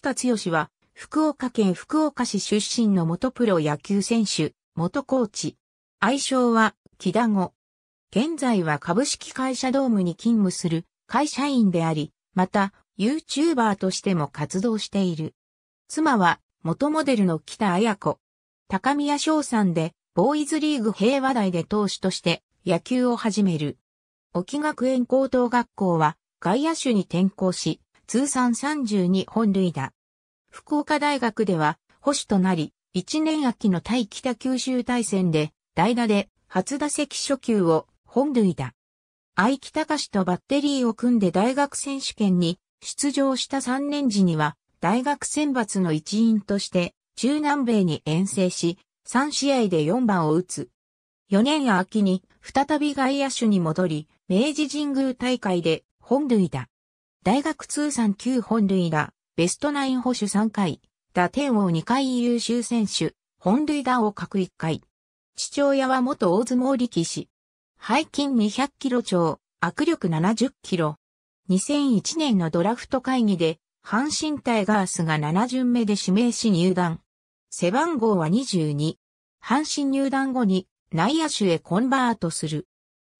北剛は、福岡県福岡市出身の元プロ野球選手、元コーチ。愛称は、木田後。現在は株式会社ドームに勤務する会社員であり、また、YouTuber としても活動している。妻は、元モデルの北綾子。高宮翔さんで、ボーイズリーグ平和台で投手として野球を始める。沖学園高等学校は外野手に転校し、通算32本塁打。福岡大学では、保守となり、1年秋の対北九州大戦で、代打で、初打席初球を本塁打。愛木隆とバッテリーを組んで大学選手権に出場した3年時には、大学選抜の一員として、中南米に遠征し、3試合で4番を打つ。4年秋に再び外野手に戻り、明治神宮大会で本塁打。大学通算9本塁打、ベストナイン保守3回、打点王2回優秀選手、本塁打を各1回。父親は元大相撲力士。背筋200キロ超、握力70キロ。2001年のドラフト会議で、阪神タイガースが7巡目で指名し入団。背番号は22。阪神入団後に内野手へコンバートする。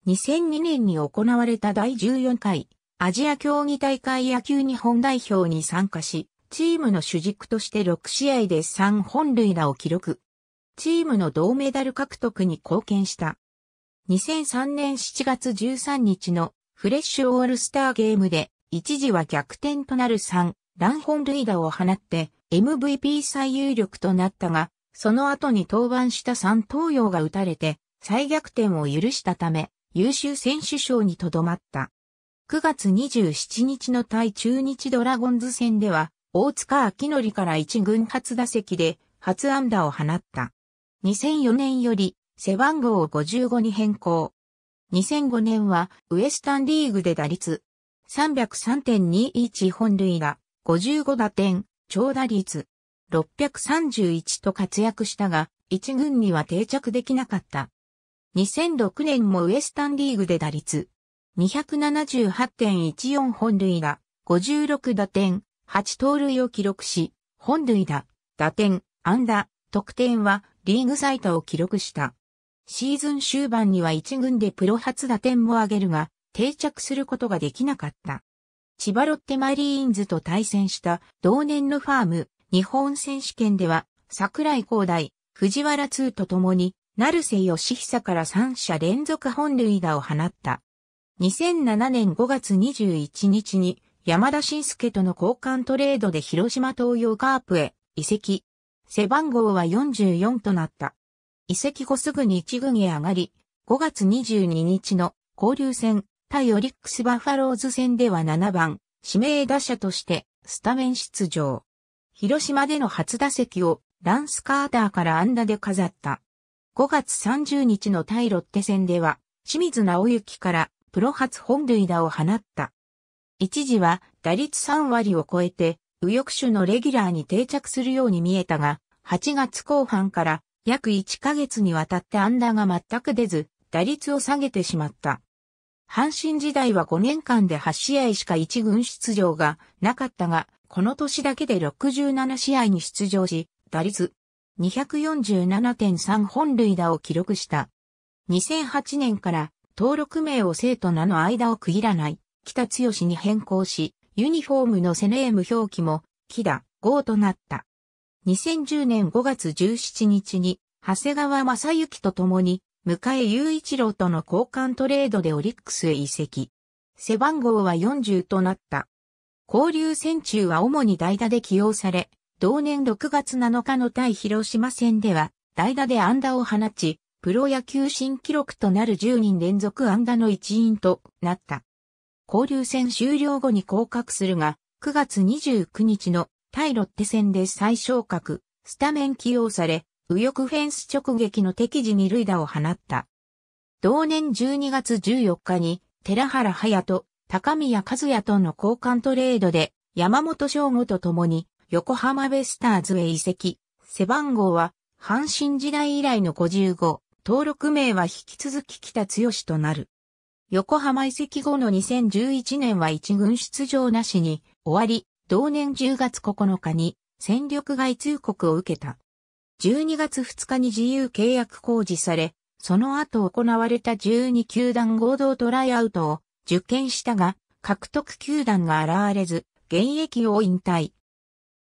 2002年に行われた第14回アジア競技大会野球日本代表に参加し、チームの主軸として6試合で3本塁打を記録。チームの銅メダル獲得に貢献した。2003年7月13日のフレッシュオールスターゲームで一時は逆転となる3乱本塁打を放って MVP 最有力となったが、その後に登板した3東洋が打たれて再逆転を許したため優秀選手賞にとどまった。9月27日の対中日ドラゴンズ戦では、大塚明則から1軍初打席で初安打を放った。2004年より背番号を55に変更。2005年はウエスタンリーグで打率303.21本塁打、55打点、長打率631と活躍したが、1軍には定着できなかった。2006年もウエスタンリーグで打率278.14本塁打、56打点、8盗塁を記録し、本塁打、打点、安打、得点はリーグ最多を記録した。シーズン終盤には1軍でプロ初打点も上げるが、定着することができなかった。千葉ロッテマリーンズと対戦した同年のファーム日本選手権では桜井光大、藤原通と共に成瀬義久から3者連続本塁打を放った。2007年5月21日に山田晋介との交換トレードで広島東洋カープへ移籍。背番号は44となった。移籍後すぐに一軍へ上がり、5月22日の交流戦対オリックスバファローズ戦では7番指名打者としてスタメン出場。広島での初打席をランスカーターから安打で飾った。5月30日の対ロッテ戦では清水直行からプロ初本塁打を放った。一時は打率3割を超えて、右翼手のレギュラーに定着するように見えたが、8月後半から約1ヶ月にわたって安打が全く出ず、打率を下げてしまった。阪神時代は5年間で8試合しか1軍出場がなかったが、この年だけで67試合に出場し、打率247.3本塁打を記録した。2008年から登録名を生と名の間を区切らない、北強しに変更し、ユニフォームのセネーム表記も、木田、号となった。2010年5月17日に、長谷川正幸と共に、迎え雄一郎との交換トレードでオリックスへ移籍。背番号は40となった。交流戦中は主に代打で起用され、同年6月7日の対広島戦では、代打で安打を放ち、プロ野球新記録となる10人連続安打の一員となった。交流戦終了後に降格するが、9月29日の対ロッテ戦で再昇格、スタメン起用され、右翼フェンス直撃の敵地二塁打を放った。同年12月14日に、寺原隼人、高宮和也との交換トレードで、山本翔吾と共に、横浜ベスターズへ移籍。背番号は、阪神時代以来の55。登録名は引き続き北剛となる。横浜移籍後の2011年は一軍出場なしに終わり、同年10月9日に戦力外通告を受けた。12月2日に自由契約公示され、その後行われた12球団合同トライアウトを受験したが、獲得球団が現れず、現役を引退。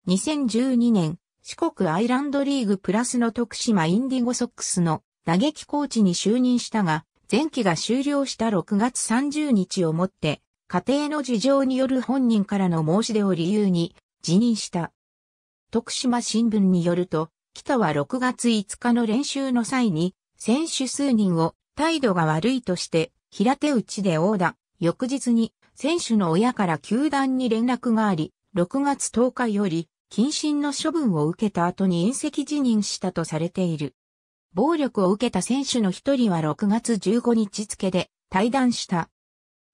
2012年、四国アイランドリーグプラスの徳島インディゴソックスの打撃コーチに就任したが、前期が終了した6月30日をもって、家庭の事情による本人からの申し出を理由に辞任した。徳島新聞によると、北は6月5日の練習の際に、選手数人を態度が悪いとして、平手打ちで横断。翌日に、選手の親から球団に連絡があり、6月10日より、謹慎の処分を受けた後に隕石辞任したとされている。暴力を受けた選手の一人は6月15日付で退団した。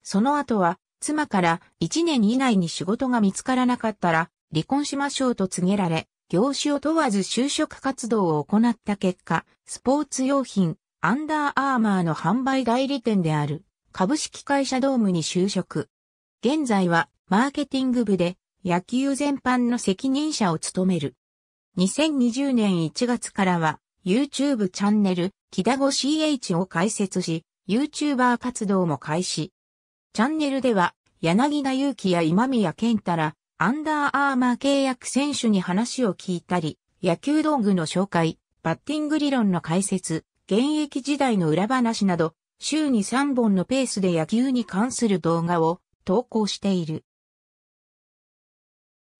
その後は、妻から1年以内に仕事が見つからなかったら、離婚しましょうと告げられ、業種を問わず就職活動を行った結果、スポーツ用品、アンダーアーマーの販売代理店である、株式会社ドームに就職。現在は、マーケティング部で、野球全般の責任者を務める。2020年1月からは、YouTube チャンネル、キダゴ CH を開設し、YouTuber 活動も開始。チャンネルでは、柳田祐希や今宮健太ら、アンダーアーマー契約選手に話を聞いたり、野球道具の紹介、バッティング理論の解説、現役時代の裏話など、週に3本のペースで野球に関する動画を投稿している。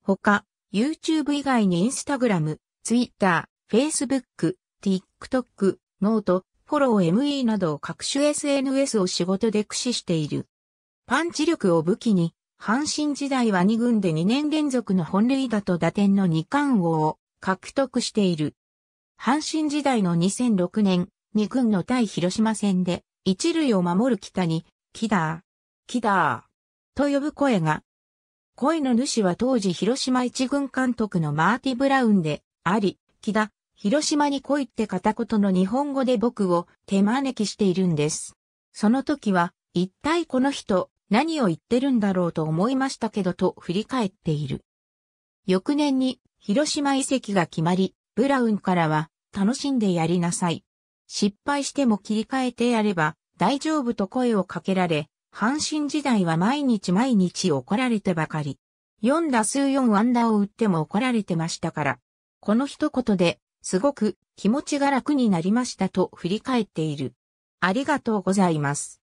他、YouTube 以外に Instagram、Twitter、Facebook、TikTok、ノート、フォロー ME など各種 SNS を仕事で駆使している。パンチ力を武器に、阪神時代は2軍で2年連続の本塁打と打点の2冠王を獲得している。阪神時代の2006年、2軍の対広島戦で、一塁を守る北に、キダー、キダー、と呼ぶ声が。声の主は当時広島一軍監督のマーティ・ブラウンで、あり、木田、広島に来いって片言の日本語で僕を手招きしているんです。その時は、一体この人、何を言ってるんだろうと思いましたけどと振り返っている。翌年に広島遺跡が決まり、ブラウンからは楽しんでやりなさい。失敗しても切り替えてやれば大丈夫と声をかけられ、阪神時代は毎日毎日怒られてばかり。4打数4安打を打っても怒られてましたから。この一言ですごく気持ちが楽になりましたと振り返っている。ありがとうございます。